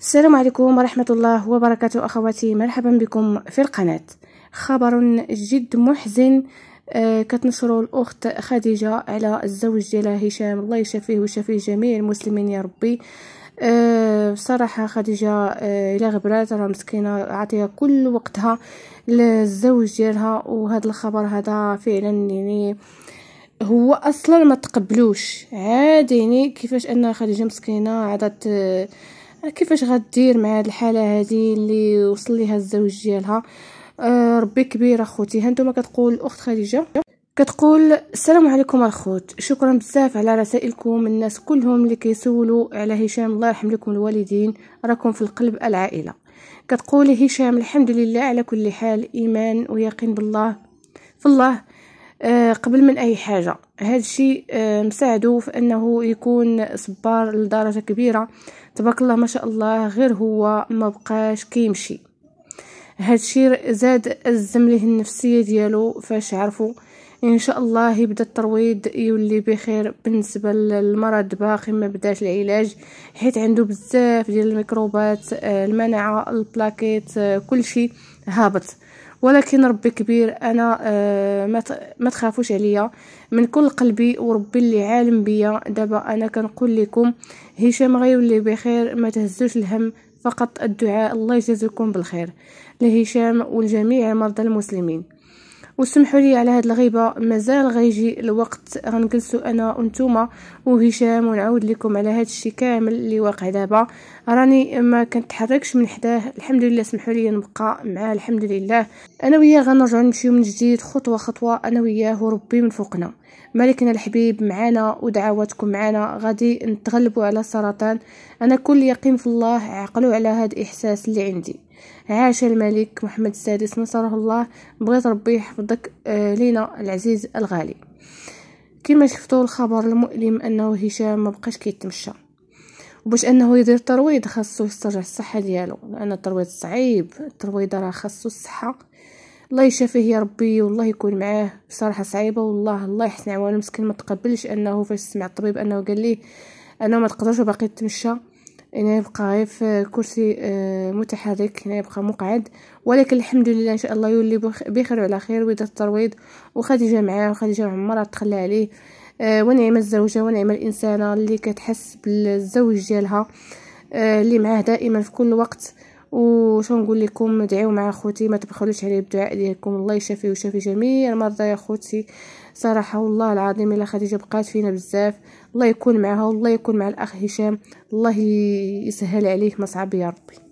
السلام عليكم ورحمة الله وبركاته أخواتي مرحبا بكم في القناة خبر جد محزن آه، كتنشره الأخت خديجة على الزوج ديالها هشام الله يشافيه ويشافيه جميع المسلمين يا ربي بصراحه آه، خديجه آه، الى غبرات راه مسكينه عاطيه كل وقتها للزوج ديالها وهذا الخبر هذا فعلا يعني هو اصلا ما تقبلوش عادي يعني كيفاش ان خديجه مسكينه عادت أه كيفاش غدير مع هاد الحاله هادي اللي وصل ليها الزوج ديالها آه، ربي كبير اخوتي هانتوما كتقول الاخت خديجه كتقول السلام عليكم الخوت شكرا بزاف على رسائلكم الناس كلهم اللي كيسولوا على هشام الله يرحم لكم الوالدين راكم في القلب العائله كتقول هشام الحمد لله على كل حال ايمان ويقين بالله في الله آه، قبل من اي حاجه هذا الشيء آه، مساعده في انه يكون صبار لدرجه كبيره تبارك الله ما شاء الله غير هو ما بقاش كيمشي هذا الشيء زاد الزم ليه النفسيه ديالو فاش عرفو ان شاء الله يبدا الترويض يولي بخير بالنسبه للمرض باقي ما بداش العلاج حيت عنده بزاف ديال الميكروبات آه، المناعه البلاكيت كل شيء هابط ولكن ربي كبير انا آه، ما تخافوش عليا من كل قلبي وربي اللي عالم بيا دابا انا كنقول لكم هشام غيولي بخير ما تهزوش الهم فقط الدعاء الله يجازيكم بالخير لهشام والجميع مرضى المسلمين وسمحوا لي على هاد الغيبه مازال غيجي الوقت غنجلسوا انا وانتوما وهشام ونعود لكم على هاد الشيء كامل اللي واقع دابا راني ما كنتحركش من حداه الحمد لله سمحوا لي نبقى معاه الحمد لله انا وياه غنرجعوا نمشيو من جديد خطوه خطوه انا وياه وربي من فوقنا ملكنا الحبيب معانا ودعواتكم معانا غادي نتغلبوا على السرطان انا كل يقين في الله عقلوا على هاد الاحساس اللي عندي عاش الملك محمد السادس نصره الله بغيت ربي يحفظك آه، لينا العزيز الغالي كما شفتوا الخبر المؤلم انه هشام ما بقاش كيتمشى وباش انه يدير ترويض خاصو يسترجع الصحه ديالو لان الترويض صعيب الترويضه راه خاصو الصحه الله يشافيه يا ربي والله يكون معاه بصراحه صعيبه والله الله يحسن عوانه مسكين ما تقبلش انه فاش سمع الطبيب انه قال ليه انه ما تقدرش باقي تمشى هنا يبقى في كرسي آه، متحرك هنا يبقى مقعد ولكن الحمد لله ان شاء الله يولي بخير وعلى خير ويدير الترويض وخديجه معاه وخديجه عمرها تخلى عليه آه، ونعمه الزوجه ونعمه الانسانه اللي كتحس بالزوج ديالها آه، اللي معاه دائما في كل وقت وشو نقول لكم دعيو مع خوتي ما تبخلوش عليه بالدعاء ديالكم الله يشافي ويشافي جميع المرضى يا خوتي صراحه والله العظيم الا خديجه بقات فينا بزاف الله يكون معها والله يكون مع الاخ هشام الله يسهل عليه مصعب يا ربي